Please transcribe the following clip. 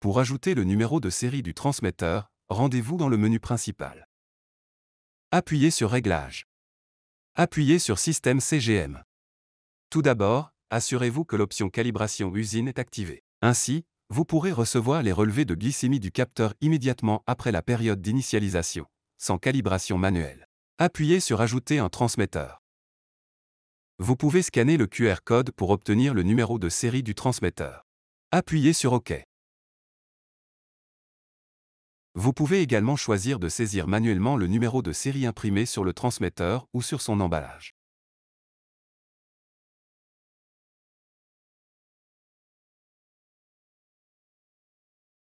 Pour ajouter le numéro de série du transmetteur, rendez-vous dans le menu principal. Appuyez sur Réglages. Appuyez sur Système CGM. Tout d'abord, assurez-vous que l'option Calibration usine est activée. Ainsi, vous pourrez recevoir les relevés de glycémie du capteur immédiatement après la période d'initialisation, sans calibration manuelle. Appuyez sur Ajouter un transmetteur. Vous pouvez scanner le QR code pour obtenir le numéro de série du transmetteur. Appuyez sur OK. Vous pouvez également choisir de saisir manuellement le numéro de série imprimé sur le transmetteur ou sur son emballage.